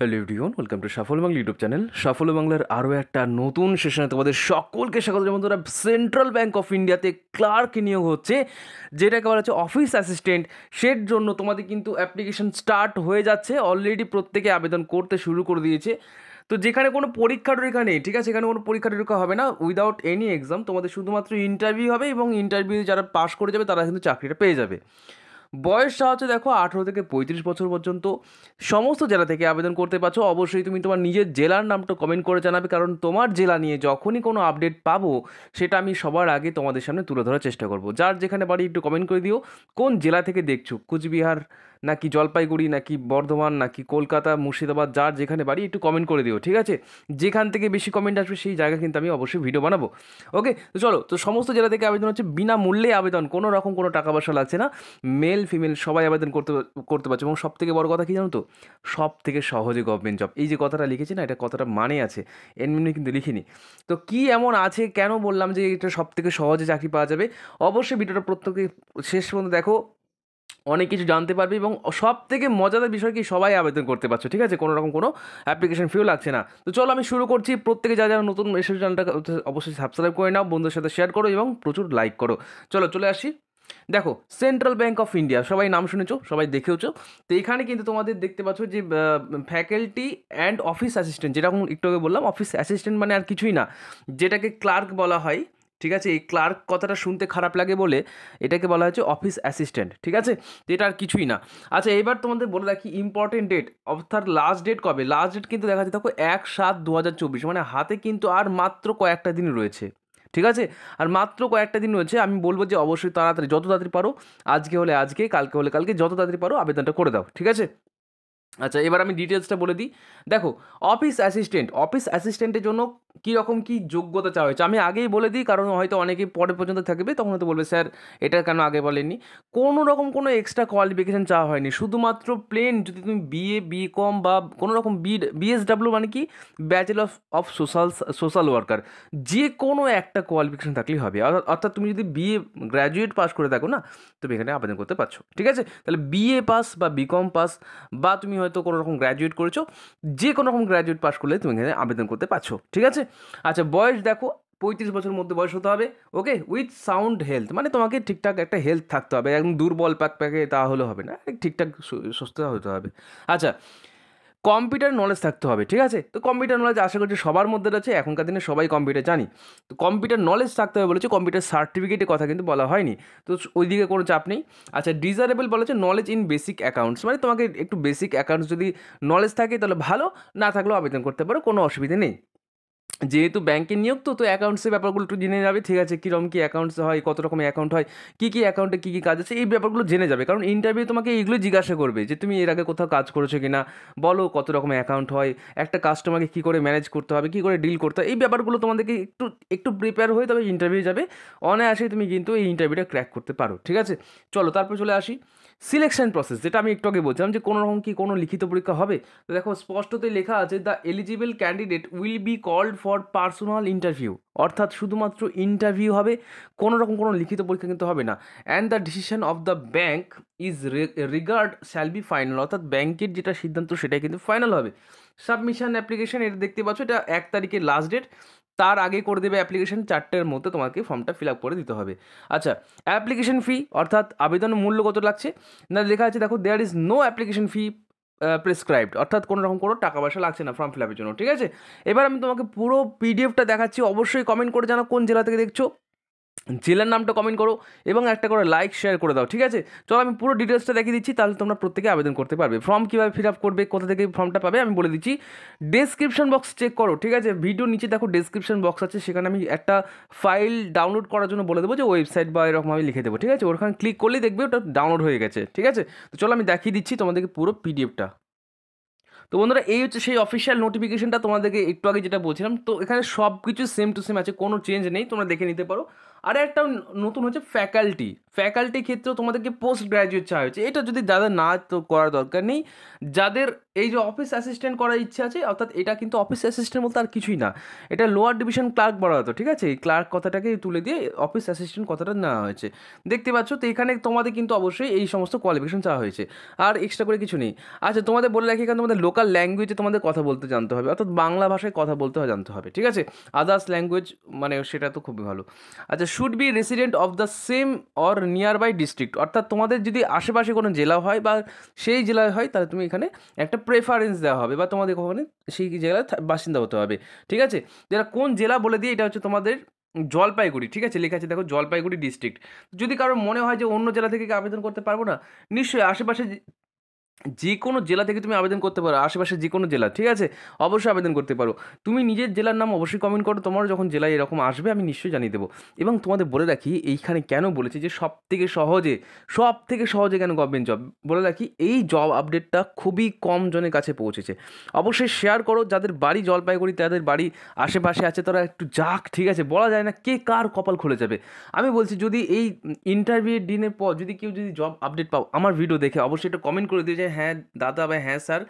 hello everyone welcome to Safal Bangla YouTube channel Safal বাংলার আরও একটা নতুন সেশনে তোমাদের সকলকে স্বাগত যেমন তোমরা সেন্ট্রাল ব্যাঙ্ক অফ ইন্ডিয়াতে ক্লার্ক নিয়োগ হচ্ছে যেটাকে বলা হচ্ছে অফিস অ্যাসিস্ট্যান্ট সের জন্য তোমাদের কিন্তু অ্যাপ্লিকেশন স্টার্ট হয়ে যাচ্ছে অলরেডি প্রত্যেকে আবেদন করতে শুরু করে দিয়েছে তো যেখানে কোনো পরীক্ষা টরীক্ষা নেই ঠিক আছে এখানে কোনো পরীক্ষা টরীক্ষা হবে না উইদাউট এনি এক্সাম তোমাদের শুধুমাত্র ইন্টারভিউ হবে এবং ইন্টারভিউ যারা পাস করে যাবে তারা কিন্তু চাকরিটা পেয়ে যাবে বয়সটা হচ্ছে দেখো আঠেরো থেকে পঁয়ত্রিশ বছর পর্যন্ত সমস্ত জেলা থেকে আবেদন করতে পারছো অবশ্যই তুমি তোমার নিজের জেলার নামটা কমেন্ট করে জানাবে কারণ তোমার জেলা নিয়ে যখনই কোনো আপডেট পাবো সেটা আমি সবার আগে তোমাদের সামনে তুলে ধরার চেষ্টা করব যার যেখানে বাড়ি একটু কমেন্ট করে দিও কোন জেলা থেকে দেখছো কুচবিহার নাকি জলপাইগুড়ি নাকি বর্ধমান নাকি কলকাতা মুর্শিদাবাদ যার যেখানে বাড়ি একটু কমেন্ট করে দিও ঠিক আছে যেখান থেকে বেশি কমেন্ট আসবে সেই জায়গা কিন্তু আমি অবশ্যই ভিডিও বানাবো ওকে তো চলো তো সমস্ত জেলা থেকে আবেদন হচ্ছে বিনামূল্যে আবেদন কোনো রকম কোনো টাকা পয়সা লাগছে না মেল ফিমেল সবাই আবেদন করতে করতে পারছে এবং সব থেকে বড় কথা কী জানো তো সব থেকে সহজে গভর্নমেন্ট জব এই যে কথাটা লিখেছি না এটা কথাটা মানে আছে এমনি মানে কিন্তু লিখিনি তো কি এমন আছে কেন বললাম যে এটা সব থেকে সহজে চাকরি পাওয়া যাবে অবশ্যই ভিডিওটা প্রত্যেকে শেষ পর্যন্ত দেখো অনেক কিছু জানতে পারবে এবং সব থেকে মজাদার বিষয় কি সবাই আবেদন করতে পারছো ঠিক আছে কোনো রকম কোনো অ্যাপ্লিকেশন ফিও লাগছে না তো চলো আমি শুরু করছি প্রত্যেকে যা যারা নতুন এসে চ্যানেলটা অবশ্যই সাবস্ক্রাইব করে নাও বন্ধুদের সাথে শেয়ার করো এবং প্রচুর লাইক করো চলো চলে আসি দেখো সেন্ট্রাল ব্যাঙ্ক অফ ইন্ডিয়া সবাই নাম শুনেছো সবাই দেখেওছো তো এখানে কিন্তু তোমাদের দেখতে পাচ্ছ যে ফ্যাকাল্টি অ্যান্ড অফিস অ্যাসিস্ট্যান্ট যেটা একটু আগে বললাম অফিস অ্যাসিস্ট্যান্ট মানে আর কিছুই না যেটাকে ক্লার্ক বলা হয় ঠিক আছে এই ক্লার্ক কথাটা শুনতে খারাপ লাগে বলে এটাকে বলা হয়েছে অফিস অ্যাসিস্ট্যান্ট ঠিক আছে তো এটা আর কিছুই না আচ্ছা এবার তোমাদের বলে রাখি ইম্পর্টেন্ট ডেট অর্থাৎ লাস্ট ডেট কবে লাস্ট ডেট কিন্তু দেখা যাচ্ছে দেখো এক সাত দু মানে হাতে কিন্তু আর মাত্র কয়েকটা দিন রয়েছে ঠিক আছে আর মাত্র কয়েকটা দিন রয়েছে আমি বলবো যে অবশ্যই তাড়াতাড়ি যত তাড়াতাড়ি পারো আজকে হলে আজকে কালকে হলে কালকে যত তাড়াতাড়ি পারো আবেদনটা করে দাও ঠিক আছে আচ্ছা এবার আমি ডিটেলসটা বলে দিই দেখো অফিস অ্যাসিস্ট্যান্ট অফিস অ্যাসিস্ট্যান্টের জন্য কীরকম কী যোগ্যতা চাওয়া হয়েছে আমি আগেই বলে দিই কারণ হয়তো অনেকে পরে পর্যন্ত থাকবে তখন হয়তো বলবে স্যার এটা কেন আগে বলেননি কোনো রকম কোনো এক্সট্রা কোয়ালিফিকেশান চাওয়া হয়নি শুধুমাত্র প্লেন যদি তুমি বিএ কম বা কোনো রকম বি বিএসডাব্লিউ মানে কি bachelor of social social worker যে কোনো একটা কোয়ালিফিকেশান থাকলেই হবে অর্থাৎ তুমি যদি বিএ গ্র্যাজুয়েট পাস করে থাকো না তুমি এখানে আবেদন করতে পারছো ঠিক আছে তাহলে বিএ পাস বা বিকম পাস বা তুমি হয়তো কোনো রকম গ্র্যাজুয়েট করেছো যে কোনো রকম গ্র্যাজুয়েট পাস করলে তুমি এখানে আবেদন করতে পারছো ঠিক আছে আচ্ছা বয়স দেখো পঁয়ত্রিশ বছর মধ্যে বয়স হতে হবে ওকে উইথ সাউন্ড হেলথ মানে তোমাকে ঠিকঠাক একটা হেলথ থাকতে হবে একদম দুর্বল পাক প্যাকে তাহলে হবে না ঠিকঠাক সুস্থ হতে হবে আচ্ছা কম্পিউটার নলেজ থাকতে হবে ঠিক আছে তো কম্পিউটার নলেজ আশা করছি সবার মধ্যে রয়েছে এখনকার দিনে সবাই কম্পিউটার জানি তো কম্পিউটার নলেজ থাকতে হবে বলেছে কম্পিউটার সার্টিফিকেটের কথা কিন্তু বলা হয়নি তো ওই দিকে কোনো চাপ নেই আচ্ছা ডিজারেবল বলেছে নলেজ ইন বেসিক অ্যাকাউন্টস মানে তোমাকে একটু বেসিক অ্যাকাউন্টস যদি নলেজ থাকে তাহলে ভালো না থাকলেও আবেদন করতে পারো কোনো অসুবিধে নেই যেহেতু ব্যাংকে নিয়োগ তো তো অ্যাকাউন্টসের ব্যাপারগুলো একটু জেনে যাবে ঠিক আছে কীরকম কী অ্যাকাউন্টস হয় কত রকম অ্যাকাউন্ট হয় কী কী অ্যাকাউন্টে কী কী কাজ আছে এই ব্যাপারগুলো জেনে যাবে কারণ ইন্টারভিউ তোমাকে এইগুলো জিজ্ঞাসা করবে যে তুমি এর আগে কোথাও কাজ করেছো কি না বলো কত রকম অ্যাকাউন্ট হয় একটা কাস্টমারকে কী করে ম্যানেজ করতে হবে কী করে ডিল করতে হবে এই ব্যাপারগুলো তোমাদেরকে একটু একটু প্রিপেয়ার হয়ে তবে ইন্টারভিউ যাবে অনায়াসেই তুমি কিন্তু এই ইন্টারভিউটা ক্র্যাক করতে পারো ঠিক আছে চলো তারপর চলে আসি সিলেকশন প্রসেস যেটা আমি একটু আগে বলছিলাম যে কোনো রকম কি কোনো লিখিত পরীক্ষা হবে তো দেখো স্পষ্টতই লেখা আছে the eligible candidate will be called for personal interview অর্থাৎ শুধুমাত্র ইন্টারভিউ হবে কোনো রকম কোনো লিখিত পরীক্ষা কিন্তু হবে না and the decision of the bank is regard shall be final অর্থাৎ ব্যাংকের যেটা সিদ্ধান্ত সেটাই কিন্তু ফাইনাল হবে সাবমিশন অ্যাপ্লিকেশন এটা দেখতে পাচ্ছ এটা এক তারিখের লাস্ট ডেট তার আগে করে দেবে অ্যাপ্লিকেশন চারটের মধ্যে তোমাকে ফর্মটা ফিল আপ করে দিতে হবে আচ্ছা অ্যাপ্লিকেশন ফি অর্থাৎ আবেদন মূল্য কত লাগছে না লেখা আছে দেখো there is no application fee prescribed অর্থাৎ কোনো রকম কোনো টাকা পয়সা লাগছে না ফর্ম ফিল আপের জন্য ঠিক আছে এবার আমি তোমাকে পুরো পিডিএফটা দেখাচ্ছি অবশ্যই কমেন্ট করে জানো কোন জেলা থেকে দেখছো জেলার নামটা কমেন্ট করো এবং একটা করে লাইক শেয়ার করে দাও ঠিক আছে চলো আমি পুরো ডিটেলসটা দেখিয়ে দিচ্ছি তাহলে তোমরা প্রত্যেকে আবেদন করতে পারবে ফর্ম কীভাবে ফিল আপ করবে কোথা থেকে ফর্মটা পাবে আমি বলে দিচ্ছি ডেসক্রিপশন বক্স চেক করো ঠিক আছে ভিডিও নিচে দেখো ডেসক্রিপশন বক্স আছে সেখানে আমি একটা ফাইল ডাউনলোড করার জন্য বলে দেবো যে ওয়েবসাইট বা এরকম আমি লিখে দেবো ঠিক আছে ওখানে ক্লিক করলেই দেখবে ওটা ডাউনলোড হয়ে গেছে ঠিক আছে তো চলো আমি দেখিয়ে দিচ্ছি তোমাদেরকে পুরো পিডিএফটা তো বন্ধুরা এই হচ্ছে সেই অফিসিয়াল নোটিফিকেশনটা তোমাদেরকে একটু আগে যেটা বলছিলাম তো এখানে সব কিছু সেম টু সেম আছে কোনো চেঞ্জ নেই তোমরা দেখে নিতে পারো আর একটা নতুন হচ্ছে ফ্যাকাল্টি ফ্যাকাল্টি ক্ষেত্রেও তোমাদেরকে পোস্ট গ্র্যাজুয়েট চাওয়া হয়েছে এটা যদি যাদের না তো করার দরকার নেই যাদের এই যে অফিস অ্যাসিস্ট্যান্ট করার ইচ্ছা আছে অর্থাৎ এটা কিন্তু অফিস অ্যাসিস্ট্যান্ট বলতে আর কিছুই না এটা লোয়ার ডিভিশন ক্লার্ক বলা হতো ঠিক আছে এই ক্লার্ক কথাটাকে তুলে দিয়ে অফিস অ্যাসিস্ট্যান্ট কথাটা নেওয়া হয়েছে দেখতে পাচ্ছ তো এখানে তোমাদের কিন্তু অবশ্যই এই সমস্ত কোয়ালিফিকেশন চাওয়া হয়েছে আর এক্সট্রা করে কিছু নেই আচ্ছা তোমাদের বলে রাখি এখানে তোমাদের লোকাল ল্যাঙ্গুয়েজে তোমাদের কথা বলতে জানতে হবে অর্থাৎ বাংলা ভাষায় কথা বলতে জানতে হবে ঠিক আছে আদার্স ল্যাঙ্গুয়েজ মানে সেটা তো খুবই ভালো আচ্ছা should be resident of the same or nearby district অর্থাৎ তোমাদের যদি আশেপাশে কোনো জেলা হয় বা সেই জেলায় হয় তাহলে তুমি এখানে একটা প্রেফারেন্স দেওয়া হবে বা তোমাদের ওখানে সেই জেলার বাসিন্দা হতে হবে ঠিক আছে যারা কোন জেলা বলে দিয়ে এটা হচ্ছে তোমাদের জলপাইগুড়ি ঠিক আছে লেখা আছে দেখো জলপাইগুড়ি ডিস্ট্রিক্ট যদি কারোর মনে হয় যে অন্য জেলা থেকে আবেদন করতে পারবো না নিশ্চয়ই আশেপাশে যে কোনো জেলা থেকে তুমি আবেদন করতে পারো আশেপাশে যে কোনো জেলা ঠিক আছে অবশ্যই আবেদন করতে পারো তুমি নিজের জেলার নাম অবশ্যই কমেন্ট করো তোমার যখন জেলায় এরকম আসবে আমি নিশ্চয়ই জানিয়ে দেবো এবং তোমাদের বলে রাখি এইখানে কেন বলেছি যে সব থেকে সহজে সব থেকে সহজে কেন গভর্নমেন্ট জব বলে রাখি এই জব আপডেটটা খুবই কম জনের কাছে পৌঁছেছে অবশ্যই শেয়ার করো যাদের বাড়ি জলপাইগুড়ি তাদের বাড়ি আশেপাশে আছে তারা একটু যাক ঠিক আছে বলা যায় না কে কার কপাল খুলে যাবে আমি বলছি যদি এই ইন্টারভিউ দিনের পর যদি কেউ যদি জব আপডেট পাও আমার ভিডিও দেখে অবশ্যই এটা কমেন্ট করে দিয়ে যায় হ্যাঁ দাদা ভাই হ্যাঁ স্যার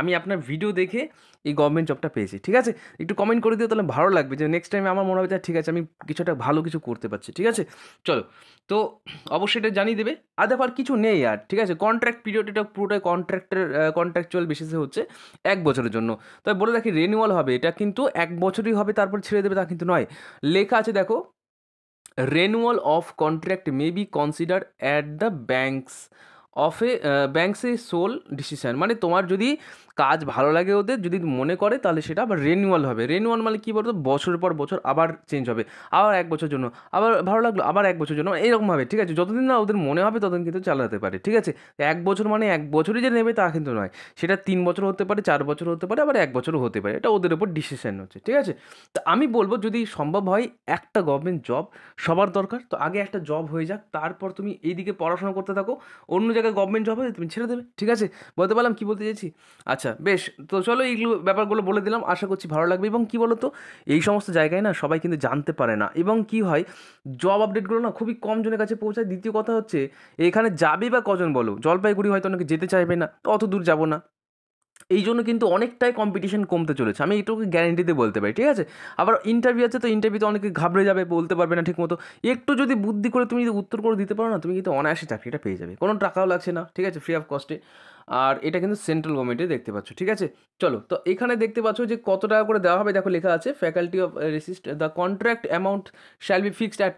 আমি আপনার ভিডিও দেখে এই গভর্নমেন্ট জবটা পেয়েছি ঠিক আছে একটু কমেন্ট করে দিও তাহলে ভালো লাগবে যে নেক্সট টাইমে আমার মনে হবে ঠিক আছে আমি কিছুটা ভালো কিছু করতে পারছি ঠিক আছে চলো তো অবশ্যই এটা জানিয়ে দেবে আর আর কিছু নেই আর ঠিক আছে কন্ট্রাক্ট পিরিয়ড এটা পুরোটাই কন্ট্রাক্টের কন্ট্র্যাকচুয়াল বেসিসে হচ্ছে এক বছরের জন্য তবে বলে দেখি রেনুয়াল হবে এটা কিন্তু এক বছরই হবে তারপর ছেড়ে দেবে তা কিন্তু নয় লেখা আছে দেখো renewal of contract may be consider at the banks of a banks a sole decision মানে তোমার যদি কাজ ভালো লাগে ওদের যদি মনে করে তাহলে সেটা আবার রেনুয়াল হবে রেনুয়াল মানে কী বলতো বছরের পর বছর আবার চেঞ্জ হবে আবার এক বছর জন্য আবার ভালো লাগলো আবার এক বছর জন্য এরকমভাবে ঠিক আছে যতদিন না ওদের মনে হবে ততদিন কিন্তু চালাতে পারে ঠিক আছে এক বছর মানে এক বছরই যে নেবে তা কিন্তু নয় সেটা তিন বছর হতে পারে চার বছর হতে পারে আবার এক বছরও হতে পারে এটা ওদের উপর ডিসিশন হচ্ছে ঠিক আছে তো আমি বলবো যদি সম্ভব হয় একটা গভর্নমেন্ট জব সবার দরকার তো আগে একটা জব হয়ে যাক তারপর তুমি এইদিকে পড়াশোনা করতে থাকো অন্য জায়গায় গভর্নমেন্ট জব হয়ে তুমি ছেড়ে দেবে ঠিক আছে বলতে পারলাম কী বলতে চাইছি আচ্ছা আচ্ছা বেশ তো চলো এইগুলো ব্যাপারগুলো বলে দিলাম আশা করছি ভালো লাগবে এবং কী বলতো এই সমস্ত জায়গায় না সবাই কিন্তু জানতে পারে না এবং কি হয় জব আপডেটগুলো না খুবই কম জনের কাছে পৌঁছায় দ্বিতীয় কথা হচ্ছে এখানে যাবে বা কজন বলো জলপাইগুড়ি হয়তো অনেকে যেতে চাইবে না অত দূর যাবো না এই জন্য কিন্তু অনেকটাই কম্পিটিশন কমতে চলেছে আমি এটুকু গ্যারেন্টিতে বলতে পারি ঠিক আছে আবার ইন্টারভিউ আছে তো ইন্টারভিউতে অনেকে ঘাবড়ে যাবে বলতে পারবে না ঠিকমতো একটু যদি বুদ্ধি করে তুমি যদি উত্তর করে দিতে পারো না তুমি কিন্তু অনায়াসে চাকরিটা পেয়ে যাবে কোনো টাকাও লাগছে না ঠিক আছে ফ্রি অফ কস্টে আর এটা কিন্তু সেন্ট্রাল গভর্নমেন্টে দেখতে পাচ্ছ ঠিক আছে চলো তো এখানে দেখতে পাচ্ছ যে কত টাকা করে দেওয়া হবে দেখো লেখা আছে faculty of resist the contract amount shall be fixed at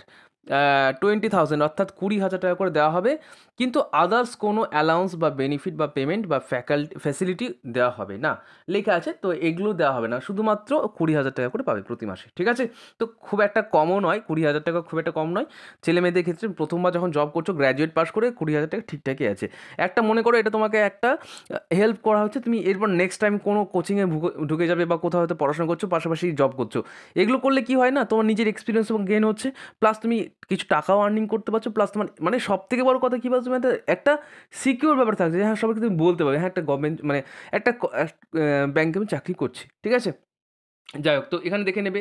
twenty thousand অর্থাৎ কুড়ি হাজার টাকা করে দেওয়া হবে কিন্তু আদার্স কোনো অ্যালাউন্স বা বেনিফিট বা পেমেন্ট বা ফ্যাকাল্টি ফ্যাসিলিটি দেওয়া হবে না লেখা আছে তো এগুলো দেওয়া হবে না শুধুমাত্র কুড়ি হাজার টাকা করে পাবে প্রতি মাসে ঠিক আছে তো খুব একটা কমও নয় কুড়ি হাজার টাকা খুব একটা কম নয় ছেলে মেয়েদের ক্ষেত্রে প্রথমবার যখন জব করছো গ্র্যাজুয়েট পাস করে কুড়ি হাজার টাকা ঠিকঠাকই আছে একটা মনে করো এটা তোমাকে একটা হেল্প করা হচ্ছে তুমি এরপর নেক্সট টাইম কোনো কোচিংয়ে ঢুকে যাবে বা কোথাও হয়তো পড়াশোনা করছো পাশাপাশি জব করছো এগুলো করলে কি হয় না তোমার নিজের এক্সপিরিয়েন্স গেন হচ্ছে প্লাস তুমি কিছু টাকাও আর্নিং করতে পারছো প্লাস তোমার মানে সব থেকে বড় কথা কী পারছো মানে একটা সিকিউর ব্যাপার থাকছে হ্যাঁ সবাইকে তুমি বলতে পারবে হ্যাঁ একটা গভর্নমেন্ট মানে একটা ব্যাংকে আমি চাকরি করছি ঠিক আছে যাই হোক তো এখানে দেখে নেবে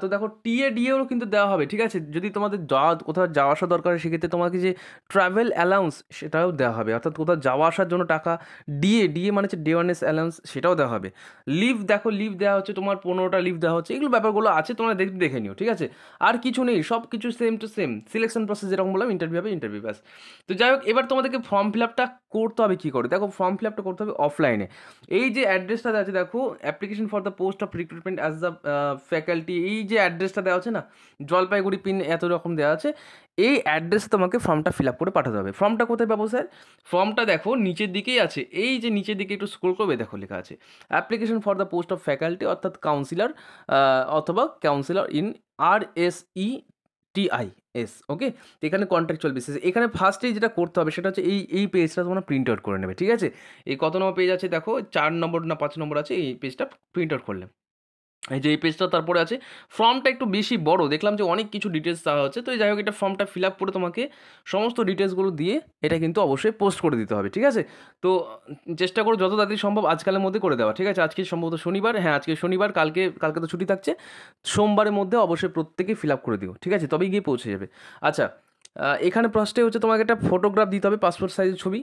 তো দেখো টিএ ডিএরও কিন্তু দেওয়া হবে ঠিক আছে যদি তোমাদের যাওয়া কোথাও যাওয়া আসা দরকার হয় সেক্ষেত্রে তোমাকে যে ট্রাভেল অ্যালাউন্স সেটাও দেওয়া হবে অর্থাৎ কোথাও যাওয়া আসার জন্য টাকা ডিএ ডিএ মানে হচ্ছে ডেওয়ারনেস অ্যালাউন্স সেটাও দেওয়া হবে লিভ দেখো লিভ দেওয়া হচ্ছে তোমার পনেরোটা লিভ দেওয়া হচ্ছে এগুলো ব্যাপারগুলো আছে তোমরা দেখ দেখে নিও ঠিক আছে আর কিছু নেই সব কিছু same to same selection process যেরকম বললাম ইন্টারভিউ হবে ইন্টারভিউ ব্যাস তো যাই হোক এবার তোমাদেরকে ফর্ম ফিল আপটা করতে হবে কী করে দেখো ফর্ম ফিল আপটা করতে হবে অফলাইনে এই যে অ্যাড্রেসটা আছে দেখো application for the post of recruitment as the faculty এই যে অ্যাড্রেসটা দেওয়া আছে না জলপাইগুড়ি পিন এত রকম দেওয়া আছে এই অ্যাড্রেস তোমাকে ফর্মটা ফিল আপ করে পাঠাতে হবে ফর্মটা কোথায় পাবো স্যার ফর্মটা দেখো নিচের দিকেই আছে এই যে নিচের দিকে একটু স্ক্রোল করবে দেখো লেখা আছে application for the post of faculty অর্থাৎ কাউন্সিলর অথবা counsellor in R S E TI S okay এখানে কন্ট্রাকচুয়াল বেসিস এখানে ফার্স্টেই যেটা করতে হবে সেটা হচ্ছে এই এই পেজটা তোমরা প্রিন্ট আউট করে নেবে ঠিক আছে এই কত নম্বর পেজ আছে দেখো চার নম্বর না পাঁচ নম্বর আছে এই পেজটা প্রিন্ট আউট করলে এই যে এই পেজটা তারপরে আছে ফর্মটা একটু বেশি বড় দেখলাম যে অনেক কিছু ডিটেলস দেওয়া হচ্ছে তো যাই হোক এটা ফর্মটা ফিল আপ করে তোমাকে সমস্ত ডিটেলসগুলো দিয়ে এটা কিন্তু অবশ্যই পোস্ট করে দিতে হবে ঠিক আছে তো চেষ্টা করো যত তাড়াতাড়ি সম্ভব আজকালের মধ্যে করে দেওয়া ঠিক আছে আজকে সম্ভবত শনিবার হ্যাঁ আজকে শনিবার কালকে কালকে তো ছুটি থাকছে সোমবারের মধ্যে অবশ্যই প্রত্যেকে ফিল আপ করে দিও ঠিক আছে তবেই গিয়ে পৌঁছে যাবে আচ্ছা এখানে প্রশ্নটাই হচ্ছে তোমাকে একটা ফটোগ্রাফ দিতে হবে পাসপোর্ট সাইজের ছবি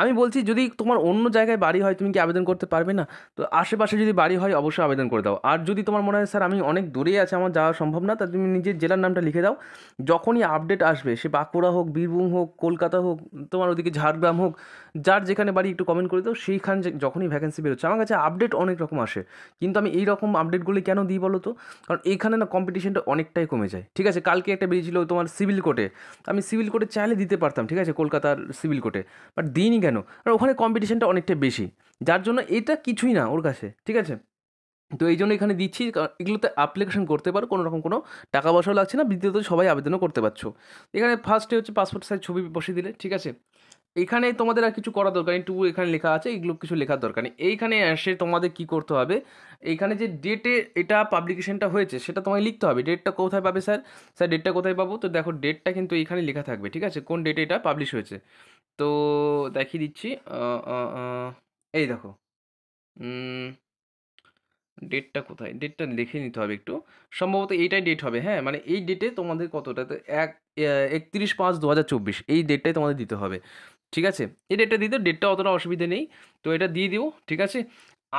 আমি বলছি যদি তোমার অন্য জায়গায় বাড়ি হয় তুমি কি আবেদন করতে পারবে না তো আশেপাশে যদি বাড়ি হয় অবশ্যই আবেদন করে দাও আর যদি তোমার মনে হয় স্যার আমি অনেক দূরেই আছে আমার যাওয়া সম্ভব না তা তুমি নিজের জেলার নামটা লিখে দাও যখনই আপডেট আসবে সে বাঁকুড়া হোক বীরভূম হোক কলকাতা হোক তোমার ওদিকে ঝাড়গ্রাম হোক যার যেখানে বাড়ি একটু কমেন্ট করে দাও সেইখান যখনই ভ্যাকেন্সি বেরোচ্ছে আমার কাছে আপডেট অনেক রকম আসে কিন্তু আমি এই রকম আপডেটগুলি কেন দিই বলো তো কারণ এখানে না কম্পিটিশনটা অনেকটাই কমে যায় ঠিক আছে কালকে একটা বেরিয়েছিল তোমার সিভিল কোর্টে আমি সিভিল কোর্টে চাইলে দিতে পারতাম ঠিক আছে কলকাতার সিভিল কোর্টে বাট দিন দিইনি কেন আর ওখানে কম্পিটিশানটা অনেকটা বেশি যার জন্য এটা কিছুই না ওর কাছে ঠিক আছে তো এই জন্য এখানে দিচ্ছি এগুলোতে অ্যাপ্লিকেশন করতে পারো কোনো রকম কোনো টাকা পয়সাও লাগছে না দ্বিতীয়ত সবাই আবেদনও করতে পারছো এখানে ফার্স্টে হচ্ছে পাসপোর্ট সাইজ ছবি বসিয়ে দিলে ঠিক আছে এখানে তোমাদের আর কিছু করা দরকার টু এখানে লেখা আছে এগুলো কিছু লেখার দরকার নেই এইখানে এসে তোমাদের কী করতে হবে এইখানে যে ডেটে এটা পাবলিকেশনটা হয়েছে সেটা তোমায় লিখতে হবে ডেটটা কোথায় পাবে স্যার স্যার ডেটটা কোথায় পাবো তো দেখো ডেটটা কিন্তু এখানে লেখা থাকবে ঠিক আছে কোন ডেটে এটা পাবলিশ হয়েছে তো দেখিয়ে দিচ্ছি এই দেখো ডেটটা কোথায় ডেটটা লিখে নিতে হবে একটু সম্ভবত এইটাই ডেট হবে হ্যাঁ মানে এই ডেটে তোমাদের কতটা তো এক একত্রিশ পাঁচ দু হাজার চব্বিশ এই ডেটটাই তোমাদের দিতে হবে ঠিক আছে এই ডেটটা দিতে ডেটটা অতটা অসুবিধে নেই তো এটা দিয়ে দিও ঠিক আছে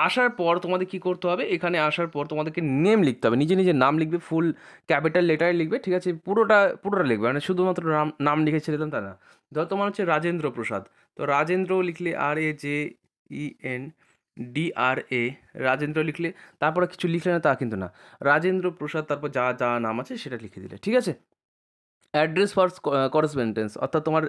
আসার পর তোমাদের কি করতে হবে এখানে আসার পর তোমাদেরকে নেম লিখতে হবে নিজে নিজে নাম লিখবে ফুল ক্যাপিটাল লেটারে লিখবে ঠিক আছে পুরোটা পুরোটা লিখবে মানে শুধুমাত্র নাম নাম লিখে ছেড়ে দিলাম তা না ধর তোমার হচ্ছে রাজেন্দ্র প্রসাদ তো রাজেন্দ্র লিখলে R A J E N D R A Rajendra লিখলে তারপরে কিছু লিখলে না তা কিন্তু না রাজেন্দ্র প্রসাদ তারপর যা যা নাম আছে সেটা লিখে দিলে ঠিক আছে অ্যাড্রেস ফর করসপেন্ডেন্স অর্থাৎ তোমার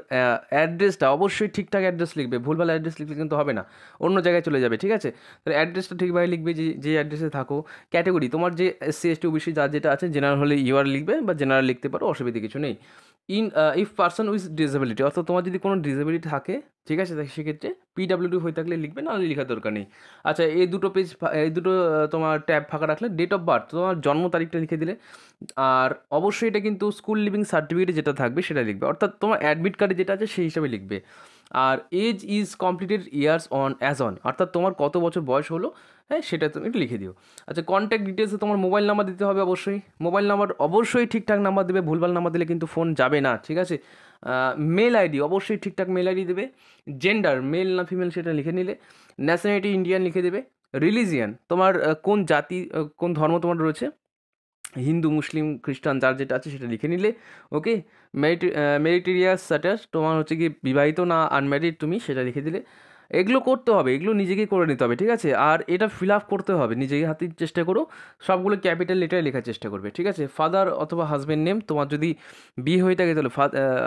অ্যাড্রেসটা অবশ্যই ঠিকঠাক অ্যাড্রেস লিখবে ভুলভাল অ্যাড্রেস লিখলে কিন্তু হবে না অন্য জায়গায় চলে যাবে ঠিক আছে তাহলে অ্যাড্রেসটা ঠিকভাবে লিখবে যে যে অ্যাড্রেসে থাকো ক্যাটাগরি তোমার যে এসসি এসটি ওবিসি যা যেটা আছে জেনারেল হলে ইউআর লিখবে বা জেনারেল লিখতে পারো অসুবিধা কিছু নেই in if person with disability অর্থাৎ তোমার যদি কোনো ডিসেবিলিটি থাকে ঠিক আছে সেক্ষেত্রে পিডাব্লিউডি হয়ে থাকলে লিখবে না লেখার দরকার নেই আচ্ছা এই দুটো পেজ এই দুটো তোমার ট্যাব ফাঁকা রাখলে ডেট অফ বার্থ তোমার জন্ম তারিখটা লিখে দিলে আর অবশ্যই এটা কিন্তু স্কুল লিভিং সার্টিফিকেটে যেটা থাকবে সেটা লিখবে অর্থাৎ তোমার অ্যাডমিট কার্ডে যেটা আছে সেই হিসাবে লিখবে আর age is completed years on as on অর্থাৎ তোমার কত বছর বয়স হলো হ্যাঁ সেটা তুমি একটু লিখে দিও আচ্ছা কন্ট্যাক্ট ডিটেলসে তোমার মোবাইল নাম্বার দিতে হবে অবশ্যই মোবাইল নাম্বার অবশ্যই ঠিকঠাক নাম্বার দেবে ভুলভাল নাম্বার দিলে কিন্তু ফোন যাবে না ঠিক আছে মেল আইডি অবশ্যই ঠিকঠাক মেল আইডি দেবে জেন্ডার মেল না ফিমেল সেটা লিখে নিলে ন্যাশনালিটি ইন্ডিয়ান লিখে দেবে রিলিজিয়ান তোমার কোন জাতি কোন ধর্ম তোমার রয়েছে হিন্দু মুসলিম খ্রিস্টান যার যেটা আছে সেটা লিখে নিলে ওকে মেরিট মেরিটেরিয়াস স্ট্যাটাস তোমার হচ্ছে কি বিবাহিত না আনম্যারিড তুমি সেটা লিখে দিলে এগুলো করতে হবে এগুলো নিজেকেই করে নিতে হবে ঠিক আছে আর এটা ফিল আপ করতে হবে নিজেকে হাতে চেষ্টা করো সবগুলো ক্যাপিটাল লেটারে লেখার চেষ্টা করবে ঠিক আছে ফাদার অথবা হাজব্যান্ড নেম তোমার যদি বিয়ে হয়ে থাকে তাহলে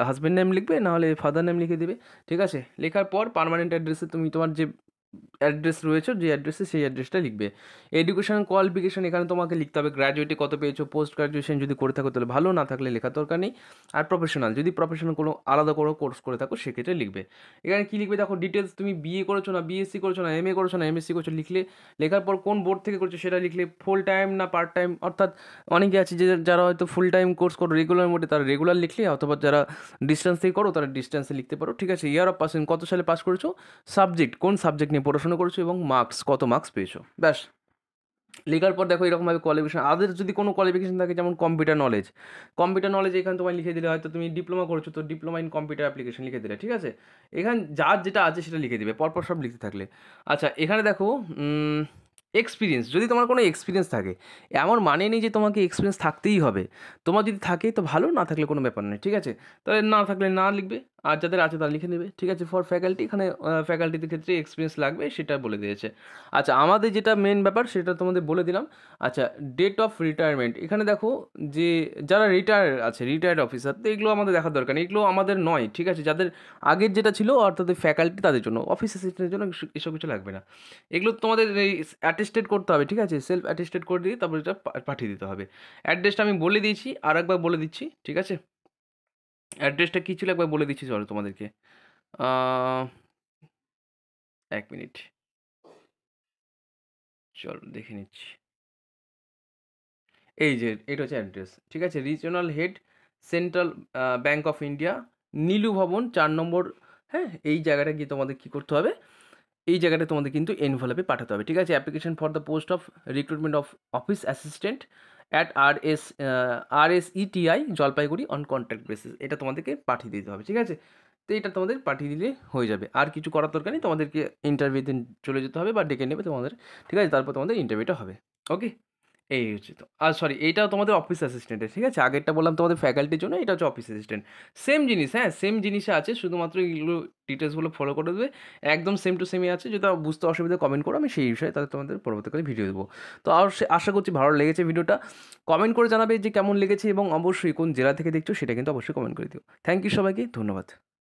হাজব্যান্ড নেম লিখবে নাহলে ফাদার নেম লিখে দেবে ঠিক আছে লেখার পর পারমানেন্ট অ্যাড্রেসে তুমি তোমার যে অ্যাড্রেস রয়েছে যে অ্যাড্রেসে সেই অ্যাড্রেসটা লিখবে এডুকেশন কোয়ালিফিকেশান এখানে তোমাকে লিখতে হবে গ্র্যাজুয়েটে কত পেয়েছো পোস্ট গ্র্যাজুয়েশন যদি করে থাকো তাহলে ভালো না থাকলে লেখার দরকার নেই আর প্রফেশনাল যদি প্রফেশনাল কোনো আলাদা কোনো কোর্স করে থাকো সেক্ষেত্রে লিখবে এখানে কী লিখবে দেখো ডিটেলস তুমি বিএ করেছো না বিএসসি করেছো না এমএ করেছো না এমএসসি করছো লিখলে লেখার পর কোন বোর্ড থেকে করছো সেটা লিখলে ফুল টাইম না পার্ট টাইম অর্থাৎ অনেকে আছে যে যারা হয়তো ফুল টাইম কোর্স করো রেগুলার মোডে তারা রেগুলার লিখলে অথবা যারা ডিস্টেন্স থেকে করো তারা ডিস্টেন্সে লিখতে পারো ঠিক আছে ইয়ার অফ পাসিং কত সালে পাস করেছো সাবজেক্ট কোন সাবজেক্ট নিয়ে পড়াশোনা করেছো এবং মার্কস কত মার্কস পেয়েছো ব্যাস লেখার পর দেখো এরকমভাবে কোয়ালিফিকেশন আদের যদি কোনো কোয়ালিফিকেশন থাকে যেমন কম্পিউটার নলেজ কম্পিউটার নলেজ এখানে তোমায় লিখে দিলে হয়তো তুমি ডিপ্লোমা করছো তো ডিপ্লোমা ইন কম্পিউটার অ্যাপ্লিকেশন লিখে দিলে ঠিক আছে এখানে যার যেটা আছে সেটা লিখে দিবে পরপর সব লিখতে থাকলে আচ্ছা এখানে দেখো এক্সপিরিয়েন্স যদি তোমার কোনো এক্সপিরিয়েন্স থাকে এমন মানে নেই যে তোমাকে এক্সপিরিয়েন্স থাকতেই হবে তোমার যদি থাকে তো ভালো না থাকলে কোনো ব্যাপার নেই ঠিক আছে তাহলে না থাকলে না লিখবে আর যাদের আছে তারা লিখে নেবে ঠিক আছে ফর ফ্যাকাল্টি এখানে ফ্যাকাল্টিদের ক্ষেত্রে এক্সপিরিয়েন্স লাগবে সেটা বলে দিয়েছে আচ্ছা আমাদের যেটা মেন ব্যাপার সেটা তোমাদের বলে দিলাম আচ্ছা ডেট অফ রিটায়ারমেন্ট এখানে দেখো যে যারা রিটায়ার আছে রিটায়ার্ড অফিসার তো এগুলো আমাদের দেখার দরকার এগুলো আমাদের নয় ঠিক আছে যাদের আগের যেটা ছিল অর্থাৎ ফ্যাকাল্টি তাদের জন্য অফিস অ্যাসিস্ট্যান্টের জন্য এসব কিছু লাগবে না এগুলো তোমাদের এই অ্যাটেস্টেড করতে হবে ঠিক আছে সেলফ অ্যাটেস্টেড করে দিয়ে তারপর এটা পাঠিয়ে দিতে হবে অ্যাড্রেসটা আমি বলে দিয়েছি আর একবার বলে দিচ্ছি ঠিক আছে অ্যাড্রেসটা কী ছিল একবার বলে দিচ্ছি চলো তোমাদেরকে এক মিনিট চলো দেখে নিচ্ছি এই যে এটা হচ্ছে অ্যাড্রেস ঠিক আছে regional head Central Bank of India Nilu Bhavan চার নম্বর হ্যাঁ এই জায়গাটা গিয়ে তোমাদের কী করতে হবে এই জায়গাটা তোমাদের কিন্তু এনভেলপে পাঠাতে হবে ঠিক আছে application for the post of recruitment of office assistant at R S R S ETI Jalpaiguri on contact basis এটা তোমাদেরকে পাঠিয়ে দিতে হবে ঠিক আছে তো এটা তোমাদের পাঠিয়ে দিলে হয়ে যাবে আর কিছু করার দরকার নেই তোমাদেরকে ইন্টারভিউতে চলে যেতে হবে বা ডেকে নেবে তোমাদের ঠিক আছে তারপর তোমাদের ইন্টারভিউটা হবে ওকে এই হচ্ছে তো আর সরি এইটাও তোমাদের অফিস অ্যাসিস্ট্যান্টের ঠিক আছে আগেরটা বললাম তোমাদের ফ্যাকাল্টির জন্য এটা হচ্ছে অফিস অ্যাসিস্ট্যান্ট সেম জিনিস হ্যাঁ সেম জিনিসে আছে শুধুমাত্র এগুলো ডিটেলসগুলো ফলো করে দেবে একদম সেম টু সেমই আছে যেটা বুঝতে অসুবিধা কমেন্ট করো আমি সেই বিষয়ে তাহলে তোমাদের পরবর্তীকালে ভিডিও দেবো তো আর আশা করছি ভালো লেগেছে ভিডিওটা কমেন্ট করে জানাবে যে কেমন লেগেছে এবং অবশ্যই কোন জেলা থেকে দেখছো সেটা কিন্তু অবশ্যই কমেন্ট করে দিও থ্যাংক ইউ সবাইকে ধন্যবাদ